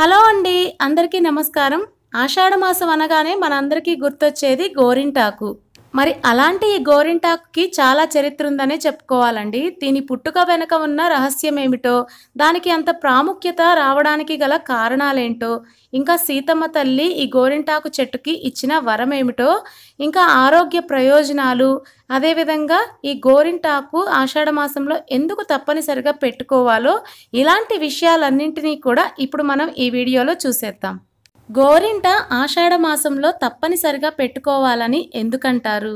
hello అండి అందరికీ నమస్కారం ఆషాఢమాసం అనగానే మనందరికీ గుర్తొచ్చేది గోరింటాకు మరి అలాంటి ఈ గోరింటాకుకి చాలా చరిత్ర ఉందనే చెప్పుకోవాలండి దీని పుట్టుక వెనుక ఉన్న రహస్యం ఏమిటో దానికి అంత ప్రాముఖ్యత రావడానికి గల కారణాలేంటో ఇంకా సీతమ్మ తల్లి ఈ గోరింటాకు చెట్టుకి ఇచ్చిన వరం ఏమిటో ఇంకా ఆరోగ్య ప్రయోజనాలు అదేవిధంగా ఈ గోరింటాకు ఆషాఢ మాసంలో ఎందుకు తప్పనిసరిగా పెట్టుకోవాలో ఇలాంటి విషయాలన్నింటినీ కూడా ఇప్పుడు మనం ఈ వీడియోలో చూసేద్దాం గోరింట ఆషాఢ మాసంలో తప్పనిసరిగా పెట్టుకోవాలని ఎందుకంటారు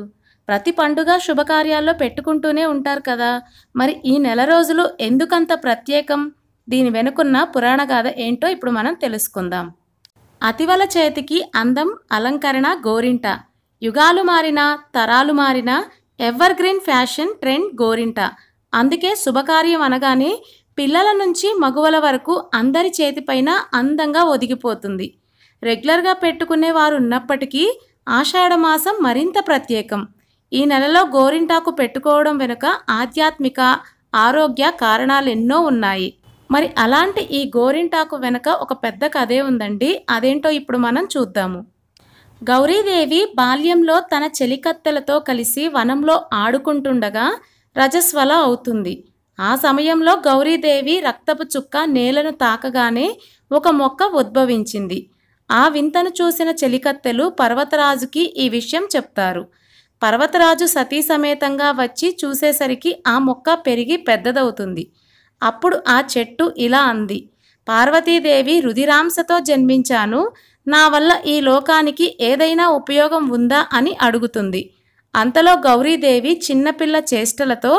ప్రతి పండుగ శుభకార్యాల్లో పెట్టుకుంటూనే ఉంటారు కదా మరి ఈ నెల రోజులు ఎందుకంత ప్రత్యేకం దీని వెనుకున్న పురాణ గాథ ఏంటో ఇప్పుడు మనం తెలుసుకుందాం అతివల చేతికి అందం అలంకరణ గోరింట యుగాలు మారినా తరాలు మారినా ఎవర్ గ్రీన్ ఫ్యాషన్ ట్రెండ్ గోరింట అందుకే శుభకార్యం అనగానే పిల్లల నుంచి మగువల వరకు అందరి చేతిపైన అందంగా ఒదిగిపోతుంది రెగ్యులర్గా పెట్టుకునే వారు ఉన్నప్పటికీ ఆషాఢమాసం మరింత ప్రత్యేకం ఈ నెలలో గోరింటాకు పెట్టుకోవడం వెనుక ఆధ్యాత్మిక ఆరోగ్య కారణాలు ఎన్నో ఉన్నాయి మరి అలాంటి ఈ గోరింటాకు వెనుక ఒక పెద్ద కథే ఉందండి అదేంటో ఇప్పుడు మనం చూద్దాము గౌరీదేవి బాల్యంలో తన చెలికత్తెలతో కలిసి వనంలో ఆడుకుంటుండగా రజస్వల అవుతుంది ఆ సమయంలో గౌరీదేవి రక్తపు చుక్క నేలను తాకగానే ఒక మొక్క ఉద్భవించింది ఆ వింతను చూసిన చెలికత్తెలు పర్వతరాజుకి ఈ విషయం చెప్తారు పర్వతరాజు సతీ సమేతంగా వచ్చి చూసేసరికి ఆ మొక్క పెరిగి పెద్దదవుతుంది అప్పుడు ఆ చెట్టు ఇలా అంది పార్వతీదేవి రుధిరాంసతో జన్మించాను నా వల్ల ఈ లోకానికి ఏదైనా ఉపయోగం ఉందా అని అడుగుతుంది అంతలో గౌరీదేవి చిన్నపిల్ల చేష్టలతో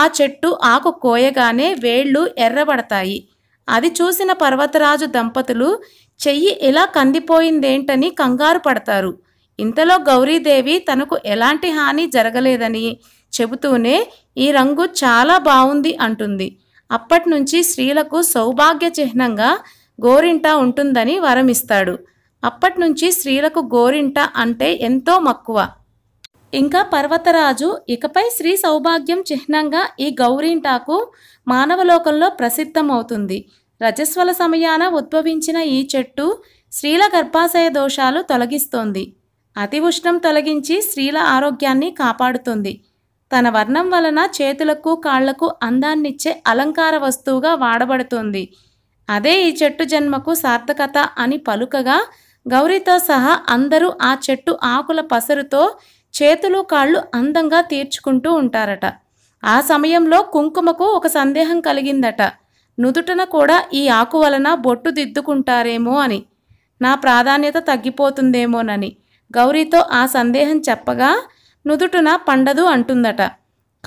ఆ చెట్టు ఆకు కోయగానే వేళ్ళు ఎర్రబడతాయి అది చూసిన పర్వతరాజు దంపతులు చెయ్యి ఇలా కందిపోయిందేంటని కంగారు పడతారు ఇంతలో గౌరీదేవి తనకు ఎలాంటి హాని జరగలేదని చెబుతూనే ఈ రంగు చాలా బాగుంది అంటుంది అప్పటి నుంచి స్త్రీలకు సౌభాగ్య చిహ్నంగా గోరింట ఉంటుందని వరమిస్తాడు అప్పటి నుంచి స్త్రీలకు గోరింట అంటే ఎంతో మక్కువ ఇంకా పర్వతరాజు ఇకపై స్త్రీ సౌభాగ్యం చిహ్నంగా ఈ గౌరింటాకు మానవలోకంలో ప్రసిద్ధమవుతుంది రజస్వల సమయాన ఉద్భవించిన ఈ చెట్టు స్త్రీల గర్భాశయ దోషాలు తొలగిస్తోంది అతి ఉష్ణం తొలగించి స్త్రీల ఆరోగ్యాన్ని కాపాడుతుంది తన వర్ణం వలన చేతులకు కాళ్లకు అందాన్నిచ్చే అలంకార వస్తువుగా వాడబడుతుంది అదే ఈ చెట్టు జన్మకు సార్థకత అని పలుకగా గౌరీతో సహా అందరూ ఆ చెట్టు ఆకుల పసరుతో చేతులు కాళ్ళు అందంగా తీర్చుకుంటూ ఉంటారట ఆ సమయంలో కుంకుమకు ఒక సందేహం కలిగిందట నుదుటన కూడా ఈ ఆకు వలన బొట్టు దిద్దుకుంటారేమో అని నా ప్రాధాన్యత తగ్గిపోతుందేమోనని గౌరీతో ఆ సందేహం చెప్పగా నుదుటున పండదు అంటుందట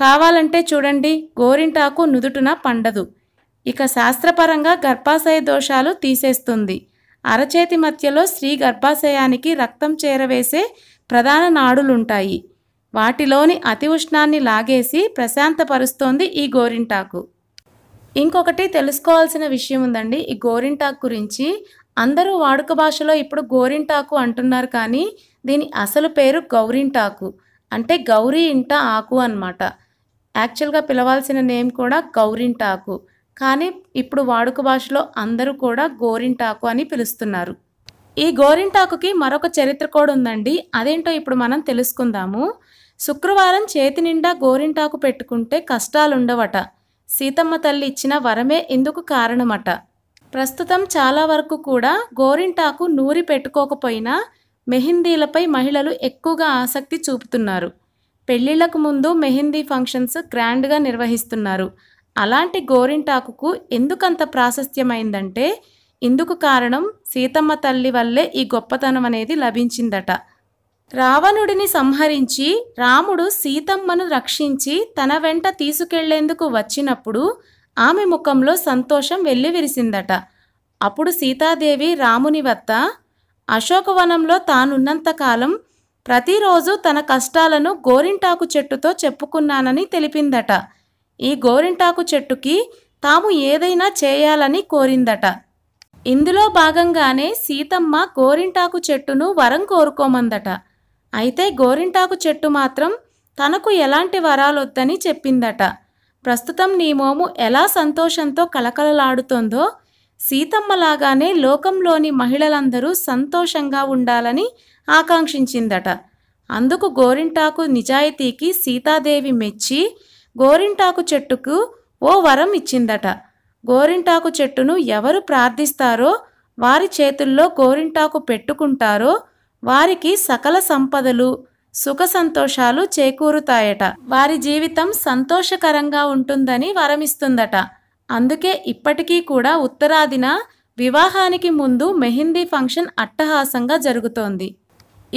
కావాలంటే చూడండి గోరింటాకు నుదుటున పండదు ఇక శాస్త్రపరంగా గర్భాశయ దోషాలు తీసేస్తుంది అరచేతి మధ్యలో స్త్రీ గర్భాశయానికి రక్తం చేరవేసే ప్రధాన నాడులుంటాయి వాటిలోని అతి ఉష్ణాన్ని లాగేసి ప్రశాంతపరుస్తోంది ఈ గోరింటాకు ఇంకొకటి తెలుసుకోవాల్సిన విషయం ఉందండి ఈ గోరింటాకు గురించి అందరూ వాడుక భాషలో ఇప్పుడు గోరింటాకు అంటున్నారు కానీ దీని అసలు పేరు గౌరింటాకు అంటే గౌరీ ఇంట ఆకు అనమాట యాక్చువల్గా పిలవాల్సిన నేమ్ కూడా గౌరింటాకు కానీ ఇప్పుడు వాడుక భాషలో అందరూ కూడా గోరింటాకు అని పిలుస్తున్నారు ఈ గోరింటాకుకి మరొక చరిత్ర కూడా ఉందండి అదేంటో ఇప్పుడు మనం తెలుసుకుందాము శుక్రవారం చేతి నిండా గోరింటాకు పెట్టుకుంటే కష్టాలు ఉండవట సీతమ్మ తల్లి ఇచ్చిన వరమే ఇందుకు కారణమట ప్రస్తుతం చాలా వరకు కూడా గోరింటాకు నూరి పెట్టుకోకపోయినా మెహిందీలపై మహిళలు ఎక్కువగా ఆసక్తి చూపుతున్నారు పెళ్ళిళ్ళకు ముందు మెహిందీ ఫంక్షన్స్ గ్రాండ్గా నిర్వహిస్తున్నారు అలాంటి గోరింటాకుకు ఎందుకంత ప్రాశస్త్యమైందంటే ఇందుకు కారణం సీతమ్మ తల్లి వల్లే ఈ గొప్పతనం అనేది లభించిందట రావణుడిని సంహరించి రాముడు సీతమ్మను రక్షించి తన వెంట తీసుకెళ్లేందుకు వచ్చినప్పుడు ఆమె ముఖంలో సంతోషం వెల్లివిరిసిందట అప్పుడు సీతాదేవి రాముని వద్ద అశోకవనంలో తానున్నంతకాలం ప్రతిరోజు తన కష్టాలను గోరింటాకు చెట్టుతో చెప్పుకున్నానని తెలిపిందట ఈ గోరింటాకు చెట్టుకి తాము ఏదైనా చేయాలని కోరిందట ఇందులో భాగంగానే సీతమ్మ గోరింటాకు చెట్టును వరం కోరుకోమందట అయితే గోరింటాకు చెట్టు మాత్రం తనకు ఎలాంటి వరాలొద్దని చెప్పిందట ప్రస్తుతం నీ మోము ఎలా సంతోషంతో కలకలలాడుతోందో సీతమ్మలాగానే లోకంలోని మహిళలందరూ సంతోషంగా ఉండాలని ఆకాంక్షించిందట అందుకు గోరింటాకు నిజాయితీకి సీతాదేవి మెచ్చి గోరింటాకు చెట్టుకు ఓ వరం ఇచ్చిందట గోరింటాకు చెట్టును ఎవరు ప్రార్థిస్తారో వారి చేతుల్లో గోరింటాకు పెట్టుకుంటారో వారికి సకల సంపదలు సుఖ సంతోషాలు చేకూరుతాయట వారి జీవితం సంతోషకరంగా ఉంటుందని వరమిస్తుందట అందుకే ఇప్పటికీ కూడా ఉత్తరాదిన వివాహానికి ముందు మెహిందీ ఫంక్షన్ అట్టహాసంగా జరుగుతోంది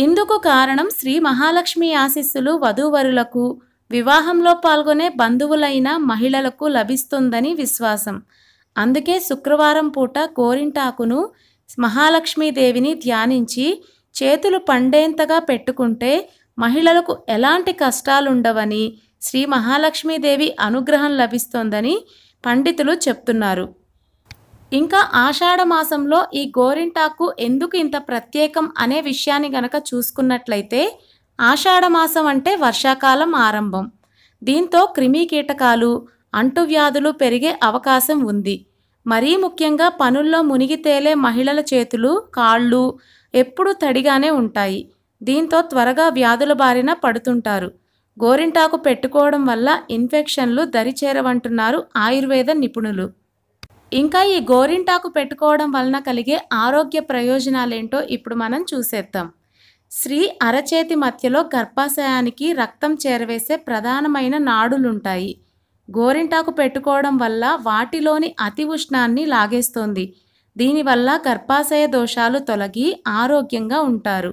ఇందుకు కారణం శ్రీ మహాలక్ష్మి ఆశీస్సులు వధూవరులకు వివాహంలో పాల్గొనే బంధువులైన మహిళలకు లభిస్తుందని విశ్వాసం అందుకే శుక్రవారం పూట గోరింటాకును మహాలక్ష్మీదేవిని ధ్యానించి చేతులు పండేంతగా పెట్టుకుంటే మహిళలకు ఎలాంటి కష్టాలుండవని శ్రీ మహాలక్ష్మీదేవి అనుగ్రహం లభిస్తోందని పండితులు చెప్తున్నారు ఇంకా ఆషాఢ మాసంలో ఈ గోరింటాకు ఎందుకు ఇంత ప్రత్యేకం అనే విషయాన్ని గనక చూసుకున్నట్లయితే ఆషాఢ మాసం అంటే వర్షాకాలం ఆరంభం దీంతో క్రిమి కీటకాలు అంటువ్యాధులు పెరిగే అవకాశం ఉంది మరీ ముఖ్యంగా పనుల్లో మునిగితేలే మహిళల చేతులు కాళ్ళు ఎప్పుడూ తడిగానే ఉంటాయి దీంతో త్వరగా వ్యాధుల బారిన పడుతుంటారు గోరింటాకు పెట్టుకోవడం వల్ల ఇన్ఫెక్షన్లు దరిచేరవంటున్నారు ఆయుర్వేద నిపుణులు ఇంకా ఈ గోరింటాకు పెట్టుకోవడం వలన కలిగే ఆరోగ్య ప్రయోజనాలేంటో ఇప్పుడు మనం చూసేద్దాం స్త్రీ అరచేతి మధ్యలో గర్భాశయానికి రక్తం చేరవేసే ప్రధానమైన నాడులుంటాయి గోరింటాకు పెట్టుకోవడం వల్ల వాటిలోని అతి ఉష్ణాన్ని లాగేస్తోంది దీనివల్ల గర్భాశయ దోషాలు తొలగి ఆరోగ్యంగా ఉంటారు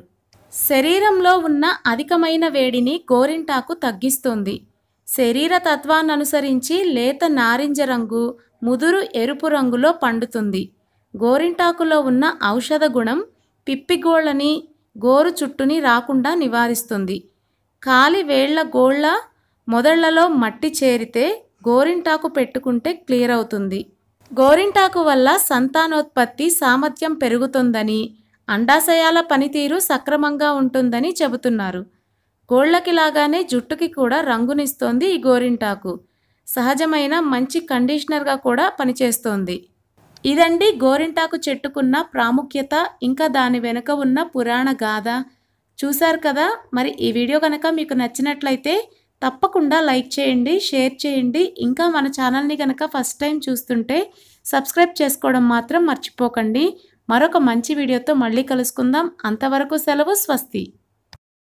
శరీరంలో ఉన్న అధికమైన వేడిని గోరింటాకు తగ్గిస్తుంది శరీర తత్వాన్ననుసరించి లేత నారింజ రంగు ముదురు ఎరుపు రంగులో పండుతుంది గోరింటాకులో ఉన్న ఔషధ గుణం పిప్పిగోళ్ళని గోరు చుట్టుని రాకుండా నివారిస్తుంది కాలి వేళ్ల గోళ్ళ మొదళ్లలో మట్టి చేరితే గోరింటాకు పెట్టుకుంటే క్లియర్ అవుతుంది గోరింటాకు వల్ల సంతానోత్పత్తి సామర్థ్యం పెరుగుతుందని అండాశయాల పనితీరు సక్రమంగా ఉంటుందని చెబుతున్నారు గోళ్ళకి లాగానే జుట్టుకి కూడా రంగునిస్తోంది ఈ గోరింటాకు సహజమైన మంచి కండిషనర్గా కూడా పనిచేస్తోంది ఇదండి గోరింటాకు చెట్టుకున్న ప్రాముఖ్యత ఇంకా దాని వెనుక ఉన్న పురాణ గాథ చూశారు కదా మరి ఈ వీడియో కనుక మీకు నచ్చినట్లయితే తప్పకుండా లైక్ చేయండి షేర్ చేయండి ఇంకా మన ఛానల్ని కనుక ఫస్ట్ టైం చూస్తుంటే సబ్స్క్రైబ్ చేసుకోవడం మాత్రం మర్చిపోకండి మరొక మంచి వీడియోతో మళ్ళీ కలుసుకుందాం అంతవరకు సెలవు స్వస్తి